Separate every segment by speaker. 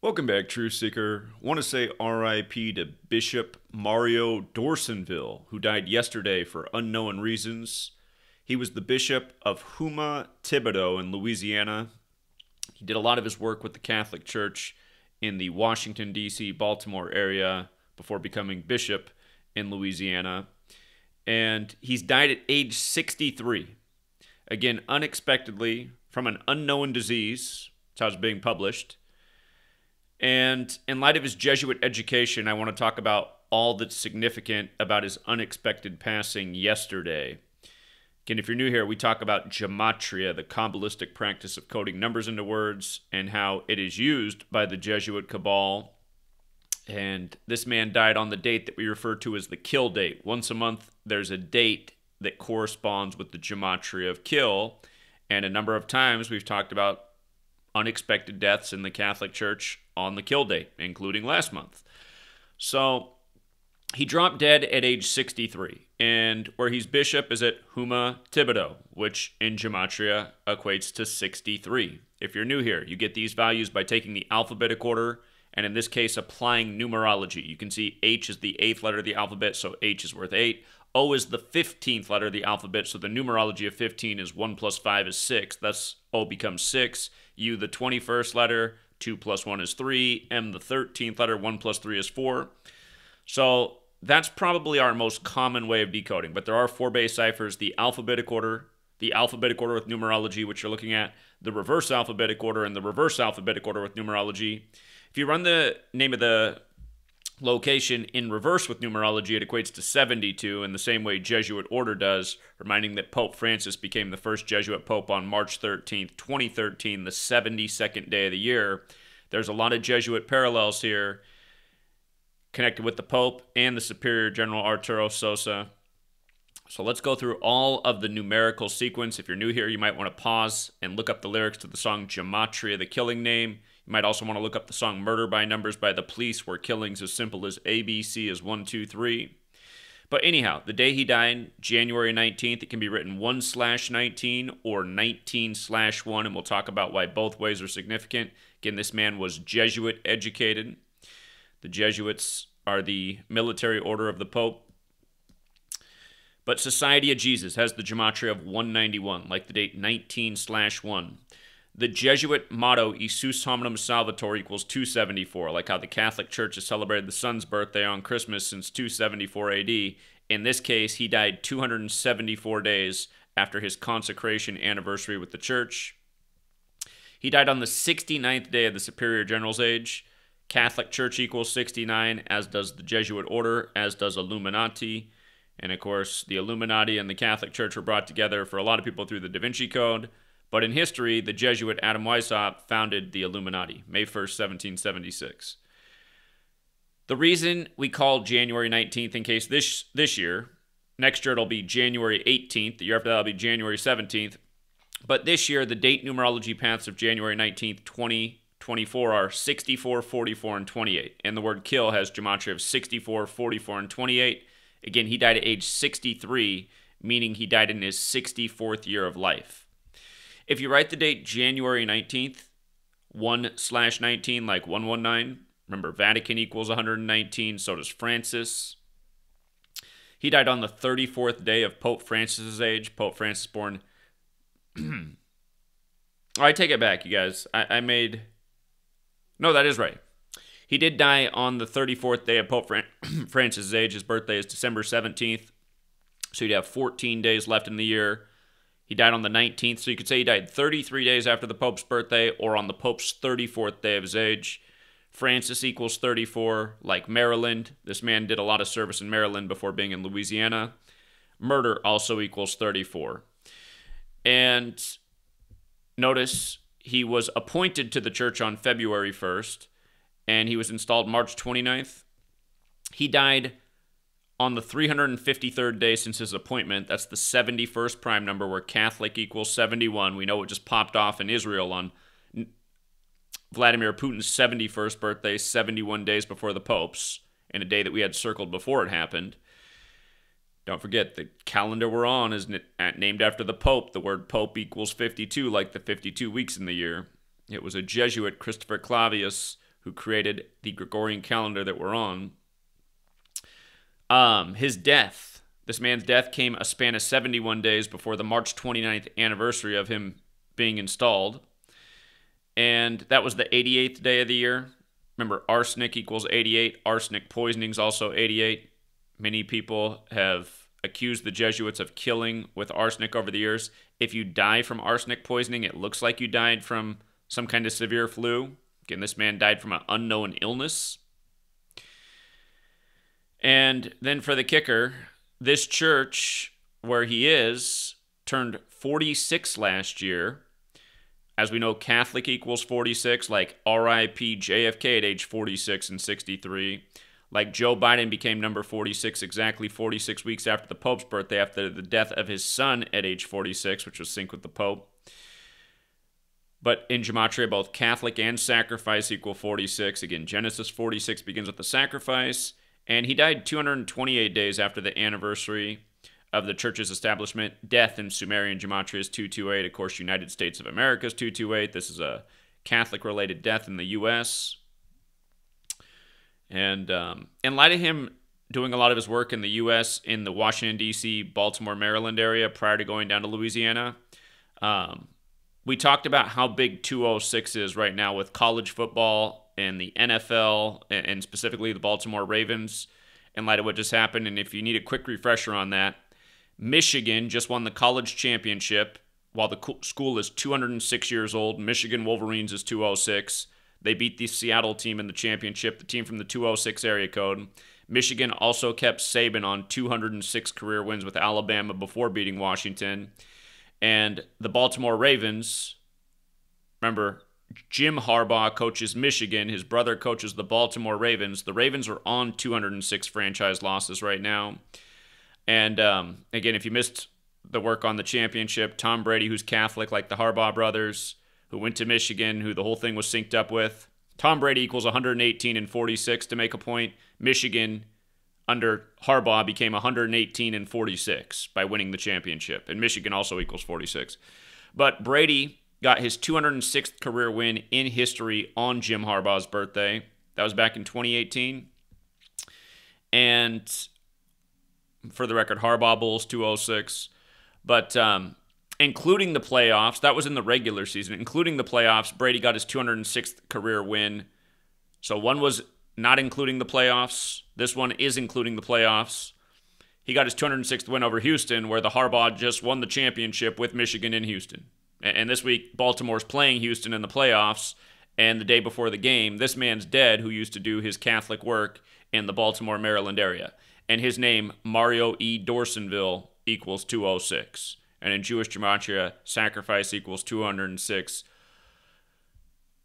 Speaker 1: Welcome back, True Seeker. want to say RIP to Bishop Mario Dorsonville, who died yesterday for unknown reasons. He was the bishop of Huma Thibodeau in Louisiana. He did a lot of his work with the Catholic Church in the Washington, D.C., Baltimore area before becoming bishop in Louisiana. And he's died at age 63. Again, unexpectedly from an unknown disease. That's how it's being published. And in light of his Jesuit education, I want to talk about all that's significant about his unexpected passing yesterday. Again, if you're new here, we talk about gematria, the Kabbalistic practice of coding numbers into words, and how it is used by the Jesuit cabal. And this man died on the date that we refer to as the kill date. Once a month, there's a date that corresponds with the gematria of kill. And a number of times we've talked about unexpected deaths in the Catholic Church on the kill date, including last month. So he dropped dead at age 63, and where he's bishop is at Huma Thibodeau, which in Gematria equates to 63. If you're new here, you get these values by taking the alphabetic order and in this case, applying numerology. You can see H is the eighth letter of the alphabet, so H is worth 8. O is the 15th letter of the alphabet, so the numerology of 15 is 1 plus 5 is 6. Thus, O becomes 6. U, the 21st letter, 2 plus 1 is 3. M, the 13th letter, 1 plus 3 is 4. So that's probably our most common way of decoding, but there are four base ciphers the alphabetic order, the alphabetic order with numerology, which you're looking at, the reverse alphabetic order, and the reverse alphabetic order with numerology. If you run the name of the location in reverse with numerology, it equates to 72 in the same way Jesuit order does, reminding that Pope Francis became the first Jesuit pope on March 13th, 2013, the 72nd day of the year. There's a lot of Jesuit parallels here connected with the Pope and the Superior General Arturo Sosa. So let's go through all of the numerical sequence. If you're new here, you might want to pause and look up the lyrics to the song Gematria, the killing name. You might also want to look up the song Murder by Numbers by the Police, where killing's as simple as ABC is 1, 2, 3. But anyhow, the day he died, January 19th, it can be written 1 slash 19 or 19 slash 1, and we'll talk about why both ways are significant. Again, this man was Jesuit educated. The Jesuits are the military order of the Pope. But Society of Jesus has the gematria of 191, like the date 19 slash 1 the Jesuit motto "Isus hominum salvator" equals 274, like how the Catholic Church has celebrated the Son's birthday on Christmas since 274 AD. In this case, he died 274 days after his consecration anniversary with the Church. He died on the 69th day of the Superior General's age. Catholic Church equals 69, as does the Jesuit Order, as does Illuminati. And of course, the Illuminati and the Catholic Church were brought together for a lot of people through the Da Vinci Code. But in history, the Jesuit Adam Weishaupt founded the Illuminati, May 1st, 1776. The reason we call January 19th, in case this this year, next year it'll be January 18th, the year after that'll be January 17th. But this year, the date numerology paths of January 19th, 2024 are 64, 44, and 28. And the word kill has gematria of 64, 44, and 28. Again, he died at age 63, meaning he died in his 64th year of life. If you write the date January 19th, 1 slash 19, like 119, remember Vatican equals 119, so does Francis. He died on the 34th day of Pope Francis's age. Pope Francis born. I take it back, you guys. I, I made. No, that is right. He did die on the 34th day of Pope Francis's age. His birthday is December 17th. So you'd have 14 days left in the year. He died on the 19th, so you could say he died 33 days after the Pope's birthday or on the Pope's 34th day of his age. Francis equals 34, like Maryland. This man did a lot of service in Maryland before being in Louisiana. Murder also equals 34. And notice he was appointed to the church on February 1st and he was installed March 29th. He died on the 353rd day since his appointment, that's the 71st prime number where Catholic equals 71. We know it just popped off in Israel on Vladimir Putin's 71st birthday, 71 days before the Pope's, and a day that we had circled before it happened. Don't forget, the calendar we're on is named after the Pope. The word Pope equals 52, like the 52 weeks in the year. It was a Jesuit, Christopher Clavius, who created the Gregorian calendar that we're on. Um, his death, this man's death, came a span of 71 days before the March 29th anniversary of him being installed. And that was the 88th day of the year. Remember, arsenic equals 88. Arsenic poisoning is also 88. Many people have accused the Jesuits of killing with arsenic over the years. If you die from arsenic poisoning, it looks like you died from some kind of severe flu. Again, this man died from an unknown illness. And then for the kicker, this church where he is turned 46 last year. As we know, Catholic equals 46, like RIP JFK at age 46 and 63. Like Joe Biden became number 46 exactly 46 weeks after the Pope's birthday, after the death of his son at age 46, which was synced with the Pope. But in Gematria, both Catholic and sacrifice equal 46. Again, Genesis 46 begins with the sacrifice and he died 228 days after the anniversary of the church's establishment. Death in Sumerian gematria is 228. Of course, United States of America is 228. This is a Catholic-related death in the U.S. And um, in light of him doing a lot of his work in the U.S. in the Washington D.C., Baltimore, Maryland area prior to going down to Louisiana, um, we talked about how big 206 is right now with college football and the NFL and specifically the Baltimore Ravens in light of what just happened. And if you need a quick refresher on that, Michigan just won the college championship while the school is 206 years old. Michigan Wolverines is 206. They beat the Seattle team in the championship, the team from the 206 area code. Michigan also kept Saban on 206 career wins with Alabama before beating Washington. And the Baltimore Ravens, remember, Jim Harbaugh coaches Michigan. His brother coaches the Baltimore Ravens. The Ravens are on 206 franchise losses right now. And um, again, if you missed the work on the championship, Tom Brady, who's Catholic, like the Harbaugh brothers, who went to Michigan, who the whole thing was synced up with. Tom Brady equals 118 and 46 to make a point. Michigan under Harbaugh became 118 and 46 by winning the championship. And Michigan also equals 46. But Brady got his 206th career win in history on Jim Harbaugh's birthday. That was back in 2018. And for the record, Harbaugh Bulls 206. But um, including the playoffs, that was in the regular season, including the playoffs, Brady got his 206th career win. So one was not including the playoffs. This one is including the playoffs. He got his 206th win over Houston, where the Harbaugh just won the championship with Michigan in Houston. And this week, Baltimore's playing Houston in the playoffs. And the day before the game, this man's dead who used to do his Catholic work in the Baltimore, Maryland area. And his name, Mario E. Dorsonville, equals 206. And in Jewish gematria, sacrifice equals 206,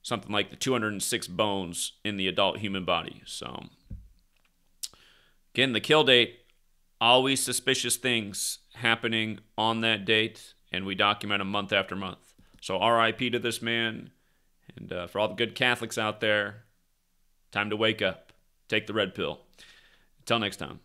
Speaker 1: something like the 206 bones in the adult human body. So, again, the kill date, always suspicious things happening on that date and we document them month after month. So RIP to this man. And uh, for all the good Catholics out there, time to wake up. Take the red pill. Until next time.